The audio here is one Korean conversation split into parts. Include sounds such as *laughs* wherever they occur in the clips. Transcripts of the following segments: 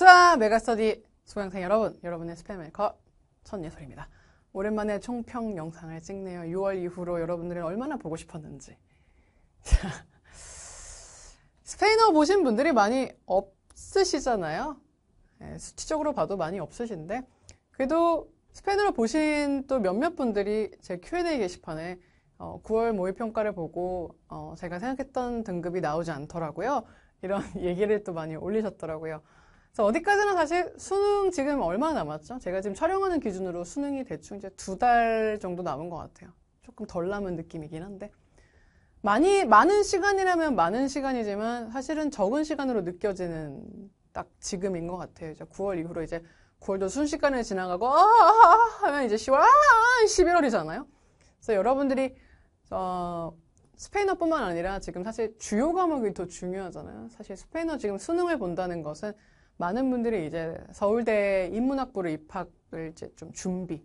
자, 메가스터디 수강생 여러분, 여러분의 스팸메이커 천예솔입니다. 오랜만에 총평 영상을 찍네요. 6월 이후로 여러분들을 얼마나 보고 싶었는지. *laughs* 스페인어 보신 분들이 많이 없으시잖아요. 예, 수치적으로 봐도 많이 없으신데 그래도 스페인어로 보신 또 몇몇 분들이 제 Q&A 게시판에 어, 9월 모의평가를 보고 어, 제가 생각했던 등급이 나오지 않더라고요. 이런 *laughs* 얘기를 또 많이 올리셨더라고요. 그래서 어디까지나 사실 수능 지금 얼마 남았죠? 제가 지금 촬영하는 기준으로 수능이 대충 이제 두 달 정도 남은 것 같아요. 조금 덜 남은 느낌이긴 한데. 많이, 많은 시간이라면 많은 시간이지만 사실은 적은 시간으로 느껴지는 딱 지금인 것 같아요. 이제 9월 이후로 이제 9월도 순식간에 지나가고, 아, 아, 하면 이제 10월, 아 11월이잖아요. 그래서 여러분들이, 어, 스페인어뿐만 아니라 지금 사실 주요 과목이 더 중요하잖아요. 사실 스페인어 지금 수능을 본다는 것은 많은 분들이 이제 서울대 인문학부를 입학을 이제 좀 준비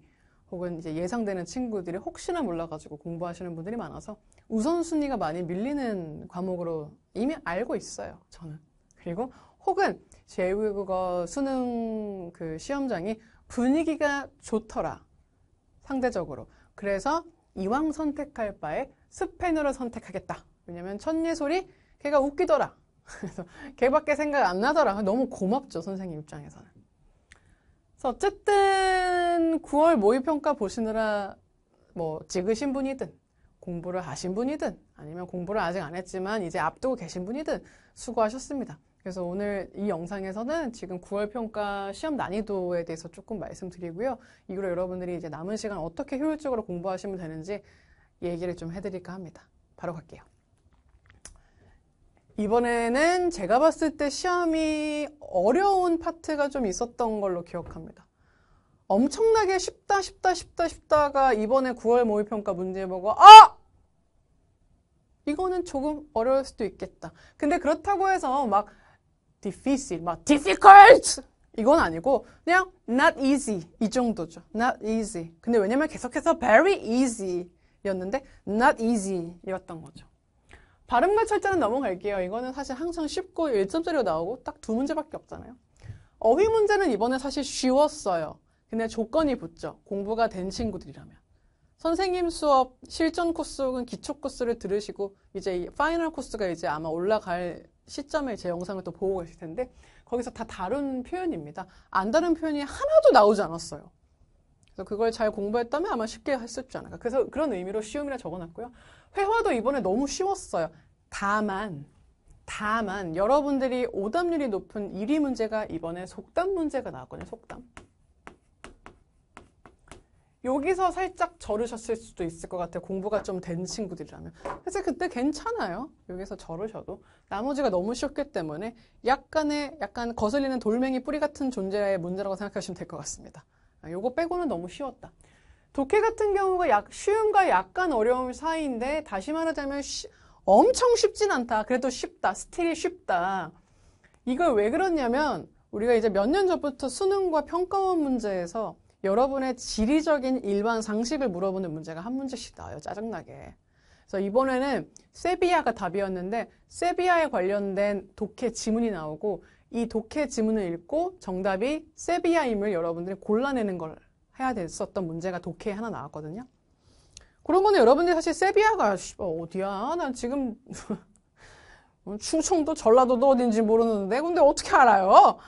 혹은 이제 예상되는 친구들이 혹시나 몰라가지고 공부하시는 분들이 많아서 우선순위가 많이 밀리는 과목으로 이미 알고 있어요, 저는. 그리고 혹은 제2외국어 수능 그 시험장이 분위기가 좋더라. 상대적으로. 그래서 이왕 선택할 바에 스페인어를 선택하겠다. 왜냐면 첫 예솔이 걔가 웃기더라. 그래서 걔밖에 생각 안 나더라. 너무 고맙죠, 선생님 입장에서는. 그래서 어쨌든 9월 모의평가 보시느라 뭐 찍으신 분이든 공부를 하신 분이든 아니면 공부를 아직 안 했지만 이제 앞두고 계신 분이든 수고하셨습니다. 그래서 오늘 이 영상에서는 지금 9월 평가 시험 난이도에 대해서 조금 말씀드리고요. 이후로 여러분들이 이제 남은 시간 어떻게 효율적으로 공부하시면 되는지 얘기를 좀 해드릴까 합니다. 바로 갈게요. 이번에는 제가 봤을 때 시험이 어려운 파트가 좀 있었던 걸로 기억합니다. 엄청나게 쉽다 쉽다 쉽다 쉽다가 이번에 9월 모의평가 문제 보고 아! 이거는 조금 어려울 수도 있겠다. 근데 그렇다고 해서 막 difficult, 막 difficult 이건 아니고 그냥 not easy 이 정도죠. not easy. 근데 왜냐면 계속해서 very easy 였는데 not easy 였던 거죠. 발음과 철자는 넘어갈게요. 이거는 사실 항상 쉽고 1점짜리로 나오고 딱 두 문제밖에 없잖아요. 어휘 문제는 이번에 사실 쉬웠어요. 근데 조건이 붙죠. 공부가 된 친구들이라면. 선생님 수업 실전 코스 혹은 기초 코스를 들으시고 이제 파이널 코스가 이제 아마 올라갈 시점에 제 영상을 또 보고 계실 텐데 거기서 다 다른 표현입니다. 안 다른 표현이 하나도 나오지 않았어요. 그래서 그걸 잘 공부했다면 아마 쉽게 했을지 않을까. 그래서 그런 의미로 쉬움이라 적어놨고요. 회화도 이번에 너무 쉬웠어요. 다만, 다만 여러분들이 오답률이 높은 1위 문제가 이번에 속담 문제가 나왔거든요. 속담. 여기서 살짝 저르셨을 수도 있을 것 같아요. 공부가 좀 된 친구들이라면. 사실 그때 괜찮아요. 여기서 저르셔도 나머지가 너무 쉬웠기 때문에 약간의, 약간 거슬리는 돌멩이 뿌리 같은 존재의 문제라고 생각하시면 될 것 같습니다. 아, 요거 빼고는 너무 쉬웠다. 독해 같은 경우가 약, 쉬움과 약간 어려움 사이인데 다시 말하자면 쉬, 엄청 쉽진 않다. 그래도 쉽다. 스틸 쉽다. 이걸 왜 그러냐면 우리가 이제 몇 년 전부터 수능과 평가원 문제에서 여러분의 지리적인 일반 상식을 물어보는 문제가 한 문제씩 나와요. 짜증나게. 그래서 이번에는 세비야가 답이었는데 세비야에 관련된 독해 지문이 나오고 이 독해 지문을 읽고 정답이 세비야임을 여러분들이 골라내는 걸 해야 됐었던 문제가 독해에 하나 나왔거든요. 그런 거는 여러분들이 사실 세비야가 어, 어디야? 난 지금 *laughs* 충청도 전라도도 어딘지 모르는데 근데 어떻게 알아요?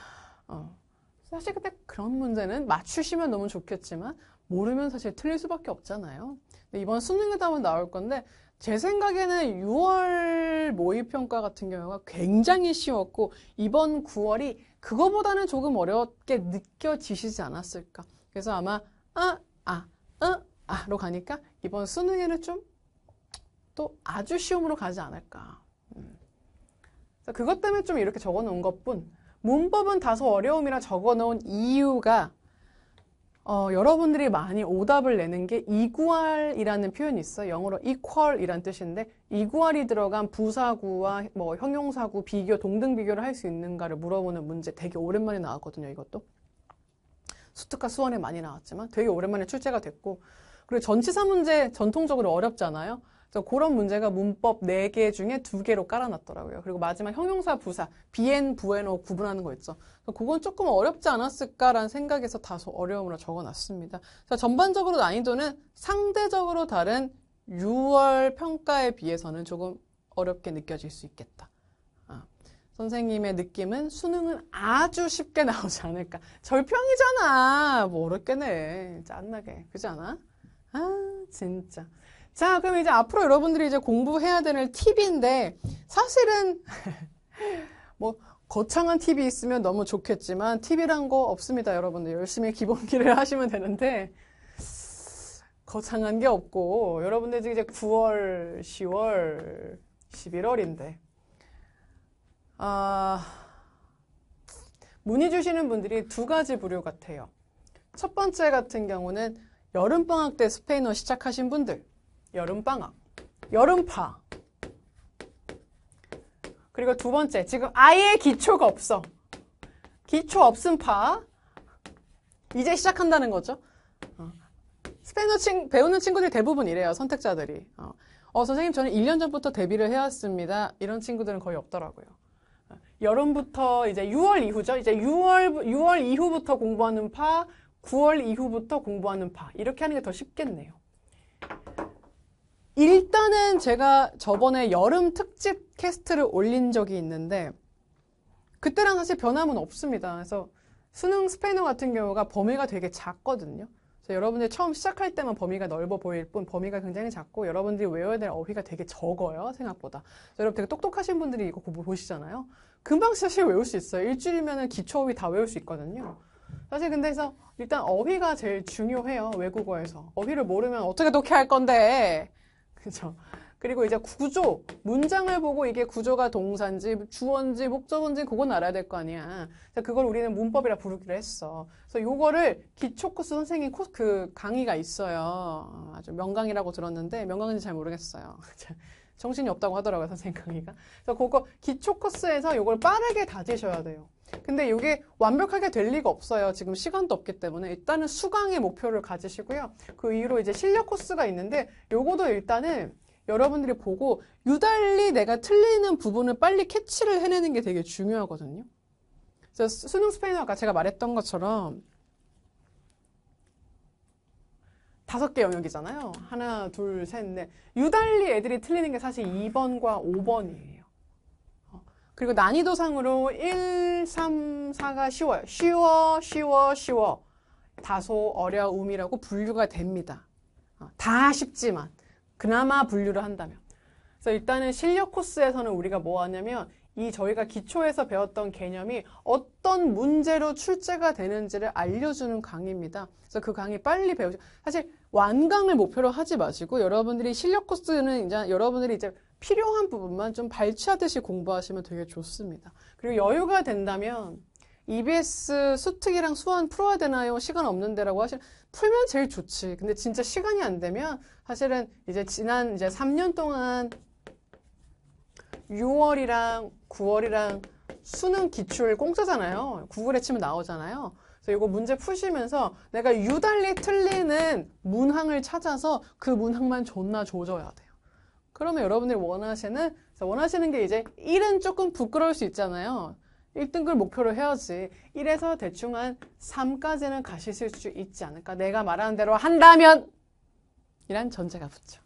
어. 사실 그때 그런 문제는 맞추시면 너무 좋겠지만 모르면 사실 틀릴 수밖에 없잖아요. 근데 이번 수능에도 한번 나올 건데 제 생각에는 6월 모의평가 같은 경우가 굉장히 쉬웠고 이번 9월이 그거보다는 조금 어렵게 느껴지시지 않았을까. 그래서 아마 아, 아, 아, 아로 가니까 이번 수능에는 좀 또 아주 쉬움으로 가지 않을까. 음. 그것 때문에 좀 이렇게 적어놓은 것뿐 문법은 다소 어려움이라 적어놓은 이유가 어, 여러분들이 많이 오답을 내는 게 이구알이라는 표현이 있어요. 영어로 equal이란 뜻인데 이구알이 들어간 부사구와 뭐 형용사구, 비교, 동등 비교를 할 수 있는가를 물어보는 문제 되게 오랜만에 나왔거든요. 이것도. 수특과 수원에 많이 나왔지만 되게 오랜만에 출제가 됐고 그리고 전치사 문제 전통적으로 어렵잖아요. 그래서 그런 문제가 문법 4개 중에 2개로 깔아놨더라고요. 그리고 마지막 형용사 부사, 비엔, 부에노 구분하는 거 있죠. 그건 조금 어렵지 않았을까라는 생각에서 다소 어려움으로 적어놨습니다. 자, 전반적으로 난이도는 상대적으로 다른 6월 평가에 비해서는 조금 어렵게 느껴질 수 있겠다. 아, 선생님의 느낌은 수능은 아주 쉽게 *laughs* 나오지 않을까. 절평이잖아. 뭐 어렵게 내. 짠나게. 그지 않아? 아, 진짜. 자, 그럼 이제 앞으로 여러분들이 이제 공부해야 되는 팁인데, 사실은, *laughs* 뭐, 거창한 팁이 있으면 너무 좋겠지만, 팁이란 거 없습니다, 여러분들. 열심히 기본기를 *laughs* 하시면 되는데, 거창한 게 없고, 여러분들 이제 9월, 10월, 11월인데, 아, 문의 주시는 분들이 두 가지 부류 같아요. 첫 번째 같은 경우는 여름방학 때 스페인어 시작하신 분들, 여름방학, 여름파. 그리고 두 번째, 지금 아예 기초가 없어. 기초 없음 파. 이제 시작한다는 거죠. 어. 스페인어 친, 배우는 친구들이 대부분 이래요, 선택자들이. 어. 어, 선생님, 저는 1년 전부터 데뷔를 해왔습니다. 이런 친구들은 거의 없더라고요. 어. 여름부터 이제 6월 이후죠. 이제 6월, 6월 이후부터 공부하는 파, 9월 이후부터 공부하는 파. 이렇게 하는 게 더 쉽겠네요. 일단은 제가 저번에 여름 특집 캐스트를 올린 적이 있는데 그때랑 사실 변함은 없습니다. 그래서 수능 스페인어 같은 경우가 범위가 되게 작거든요. 여러분들 처음 시작할 때만 범위가 넓어 보일 뿐 범위가 굉장히 작고 여러분들이 외워야 될 어휘가 되게 적어요 생각보다 여러분 되게 똑똑하신 분들이 이거 보시잖아요 금방 사실 외울 수 있어요 일주일이면 기초 어휘 다 외울 수 있거든요 사실 근데 서 일단 어휘가 제일 중요해요 외국어에서 어휘를 모르면 어떻게 독해할 건데 그죠? 그리고 이제 구조, 문장을 보고 이게 구조가 동사인지 주어인지 목적인지 그건 알아야 될 거 아니야. 그걸 우리는 문법이라 부르기로 했어. 그래서 요거를 기초 코스 선생님 코스 그 강의가 있어요. 아, 아주 명강이라고 들었는데 명강인지 잘 모르겠어요. *laughs* 정신이 없다고 하더라고요, *laughs* 선생님 강의가. 그래서 그거 기초 코스에서 이걸 빠르게 다지셔야 돼요. 근데 이게 완벽하게 될 리가 없어요. 지금 시간도 없기 때문에 일단은 수강의 목표를 가지시고요. 그 이후로 이제 실력 코스가 있는데 요거도 일단은 여러분들이 보고 유달리 내가 틀리는 부분을 빨리 캐치를 해내는 게 되게 중요하거든요. 그래서 수능 스페인어 아까 제가 말했던 것처럼 다섯 개 영역이잖아요. 하나, 둘, 셋, 넷. 유달리 애들이 틀리는 게 사실 2번과 5번이에요. 어, 그리고 난이도상으로 1, 3, 4가 쉬워요. 쉬워, 쉬워, 쉬워. 다소 어려움이라고 분류가 됩니다. 어, 다 쉽지만 그나마 분류를 한다면. 그래서 일단은 실력 코스에서는 우리가 뭐 하냐면 이 저희가 기초에서 배웠던 개념이 어떤 문제로 출제가 되는지를 알려주는 강의입니다. 그래서 그 강의 빨리 배우시고 사실 완강을 목표로 하지 마시고 여러분들이 실력 코스는 이제 여러분들이 이제 필요한 부분만 좀 발췌하듯이 공부하시면 되게 좋습니다. 그리고 여유가 된다면 EBS 수특이랑 수원 풀어야 되나요? 시간 없는데라고 하시면 풀면 제일 좋지. 근데 진짜 시간이 안 되면 사실은 이제 지난 이제 3년 동안 6월이랑 9월이랑 수능 기출 공짜잖아요. 구글에 치면 나오잖아요. 그래서 이거 문제 푸시면서 내가 유달리 틀리는 문항을 찾아서 그 문항만 존나 조져야 돼요. 그러면 여러분들이 원하시는 원하시는 게 이제 1은 조금 부끄러울 수 있잖아요. 1등급 목표로 해야지 1에서 대충 한 3까지는 가실 수 있지 않을까 내가 말하는 대로 한다면 이란 전제가 붙죠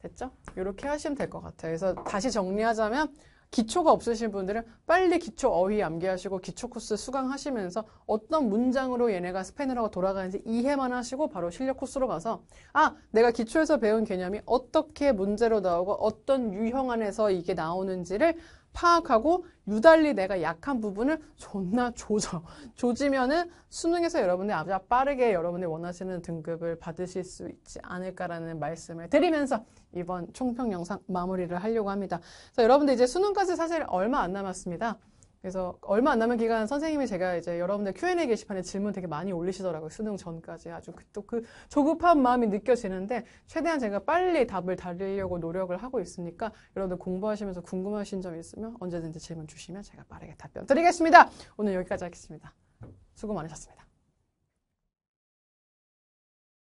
됐죠? 이렇게 하시면 될 것 같아요 그래서 다시 정리하자면 기초가 없으신 분들은 빨리 기초 어휘 암기하시고 기초 코스 수강하시면서 어떤 문장으로 얘네가 스페인어고 돌아가는지 이해만 하시고 바로 실력 코스로 가서 아 내가 기초에서 배운 개념이 어떻게 문제로 나오고 어떤 유형 안에서 이게 나오는지를 파악하고 유달리 내가 약한 부분을 존나 조져. 조지면은 수능에서 여러분이 아주 빠르게 여러분이 원하시는 등급을 받으실 수 있지 않을까라는 말씀을 드리면서 이번 총평 영상 마무리를 하려고 합니다. 그래서 여러분들 이제 수능까지 사실 얼마 안 남았습니다. 그래서 얼마 안 남은 기간 선생님이 제가 이제 여러분들 Q&A 게시판에 질문 되게 많이 올리시더라고요. 수능 전까지 아주 또그 그 조급한 마음이 느껴지는데 최대한 제가 빨리 답을 달리려고 노력을 하고 있으니까 여러분들 공부하시면서 궁금하신 점 있으면 언제든지 질문 주시면 제가 빠르게 답변 드리겠습니다. 오늘 여기까지 하겠습니다. 수고 많으셨습니다.